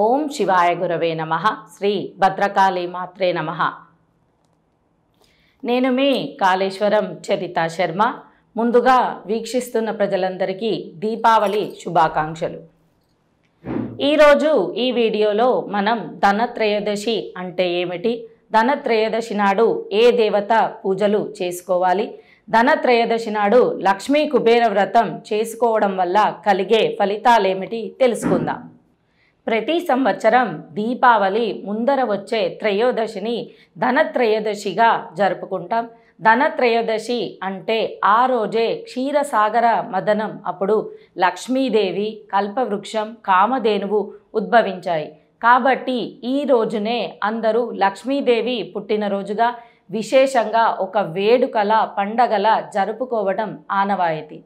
ఓం శివాయ గురవే నమ శ్రీ భద్రకాళి మాత్రే నమ నేను మీ కాళేశ్వరం చరిత శర్మ ముందుగా వీక్షిస్తున్న ప్రజలందరికీ దీపావళి శుభాకాంక్షలు ఈరోజు ఈ వీడియోలో మనం ధనత్రయోదశి అంటే ఏమిటి ధనత్రయోదశి నాడు ఏ దేవత పూజలు చేసుకోవాలి ధనత్రయోదశి నాడు లక్ష్మీ కుబేర వ్రతం చేసుకోవడం వల్ల కలిగే ఫలితాలేమిటి తెలుసుకుందాం ప్రతి సంవత్సరం దీపావళి ముందర వచ్చే త్రయోదశిని ధనత్రయోదశిగా జరుపుకుంటాం ధనత్రయోదశి అంటే ఆ రోజే క్షీరసాగర మదనం అప్పుడు లక్ష్మీదేవి కల్పవృక్షం కామధేనువు ఉద్భవించాయి కాబట్టి ఈ రోజునే అందరూ లక్ష్మీదేవి పుట్టినరోజుగా విశేషంగా ఒక వేడుకల పండగల జరుపుకోవడం ఆనవాయితీ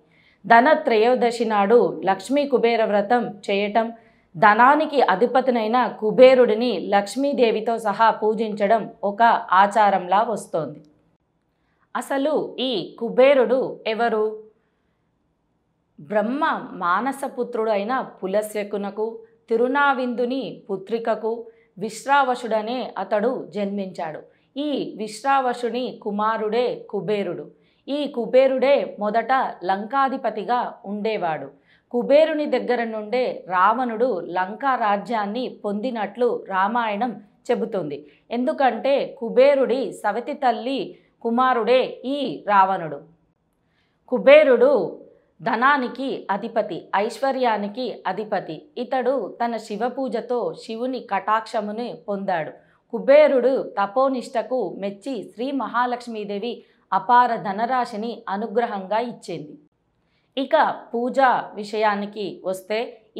ధనత్రయోదశి నాడు లక్ష్మీ కుబేర వ్రతం చేయటం ధనానికి అధిపతినైన కుబేరుడిని లక్ష్మీదేవితో సహా పూజించడం ఒక ఆచారంలా వస్తోంది అసలు ఈ కుబేరుడు ఎవరు బ్రహ్మ మానసపుత్రుడు అయిన పులస్యకునకు తిరునావిందుని పుత్రికకు విశ్రావసుడనే అతడు జన్మించాడు ఈ విశ్రావసుని కుమారుడే కుబేరుడు ఈ కుబేరుడే మొదట లంకాధిపతిగా ఉండేవాడు కుబేరుని దగ్గర నుండే రావణుడు లంకా రాజ్యాన్ని పొందినట్లు రామాయణం చెబుతుంది ఎందుకంటే కుబేరుడి సవతి తల్లి కుమారుడే ఈ రావణుడు కుబేరుడు ధనానికి అధిపతి ఐశ్వర్యానికి అధిపతి ఇతడు తన శివపూజతో శివుని కటాక్షముని పొందాడు కుబేరుడు తపోనిష్టకు మెచ్చి శ్రీ మహాలక్ష్మీదేవి అపార ధనరాశిని అనుగ్రహంగా ఇచ్చింది ఇక పూజా విషయానికి వస్తే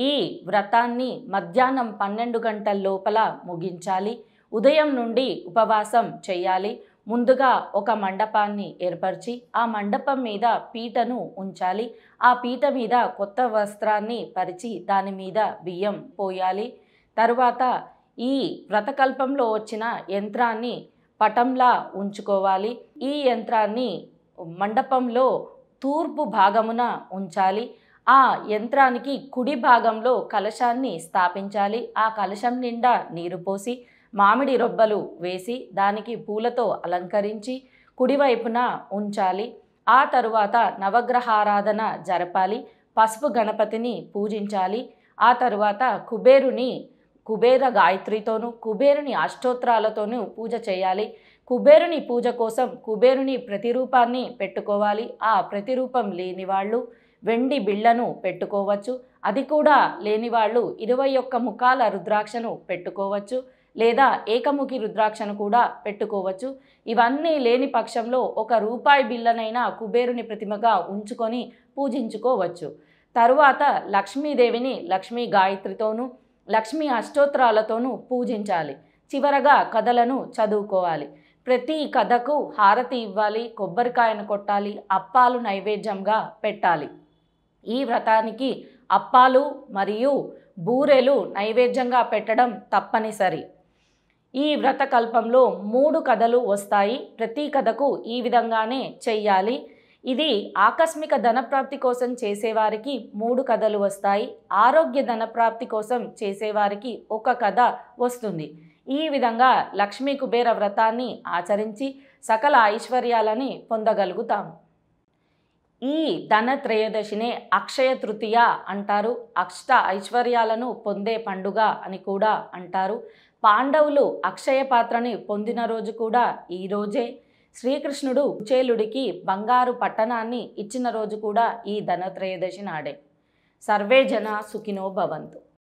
ఈ వ్రతాన్ని మధ్యాహ్నం పన్నెండు గంటల లోపల ముగించాలి ఉదయం నుండి ఉపవాసం చేయాలి ముందుగా ఒక మండపాన్ని ఏర్పరిచి ఆ మండపం మీద పీటను ఉంచాలి ఆ పీట మీద కొత్త వస్త్రాన్ని పరిచి దాని మీద బియ్యం పోయాలి తరువాత ఈ వ్రతకల్పంలో వచ్చిన యంత్రాన్ని పటంలా ఉంచుకోవాలి ఈ యంత్రాన్ని మండపంలో తూర్పు భాగమున ఉంచాలి ఆ యంత్రానికి కుడి భాగంలో కలశాన్ని స్థాపించాలి ఆ కలశం నిండా నీరు పోసి మామిడి రొబ్బలు వేసి దానికి పూలతో అలంకరించి కుడివైపున ఉంచాలి ఆ తరువాత నవగ్రహారాధన జరపాలి పసుపు గణపతిని పూజించాలి ఆ తరువాత కుబేరుని కుబేర గాయత్రితోనూ కుబేరుని అష్టోత్తరాలతోనూ పూజ చేయాలి కుబేరుని పూజ కోసం కుబేరుని ప్రతిరూపాన్ని పెట్టుకోవాలి ఆ ప్రతిరూపం లేని వాళ్ళు వెండి బిళ్లను పెట్టుకోవచ్చు అది కూడా లేని వాళ్ళు ఇరవై ఒక్క ముఖాల రుద్రాక్షను పెట్టుకోవచ్చు లేదా ఏకముఖి రుద్రాక్షను కూడా పెట్టుకోవచ్చు ఇవన్నీ లేని పక్షంలో ఒక రూపాయి బిళ్ళనైనా కుబేరుని ప్రతిమగా ఉంచుకొని పూజించుకోవచ్చు తరువాత లక్ష్మీదేవిని లక్ష్మీ గాయత్రితోనూ లక్ష్మి అష్టోత్తరాలతోనూ పూజించాలి చివరగా కథలను చదువుకోవాలి ప్రతి కథకు హారతి ఇవ్వాలి కొబ్బరికాయను కొట్టాలి అప్పాలు నైవేద్యంగా పెట్టాలి ఈ వ్రతానికి అప్పాలు మరియు బూరెలు నైవేద్యంగా పెట్టడం తప్పనిసరి ఈ వ్రత కల్పంలో మూడు కథలు వస్తాయి ప్రతి కథకు ఈ విధంగానే చెయ్యాలి ఇది ఆకస్మిక ధనప్రాప్తి కోసం చేసేవారికి మూడు కథలు వస్తాయి ఆరోగ్య ధనప్రాప్తి కోసం చేసేవారికి ఒక కథ వస్తుంది ఈ విధంగా లక్ష్మీ కుబేర వ్రతాన్ని ఆచరించి సకల ఐశ్వర్యాలని పొందగలుగుతాము ఈ ధన త్రయోదశినే అక్షయ తృతీయ అంటారు అక్షత ఐశ్వర్యాలను పొందే పండుగ అని కూడా అంటారు పాండవులు అక్షయ పాత్రని పొందిన రోజు కూడా ఈ రోజే శ్రీకృష్ణుడు చేలుడికి బంగారు పట్టణాన్ని ఇచ్చిన రోజు కూడా ఈ ధనత్రయోదశి నాడే సర్వే జన సుఖినో భవంతు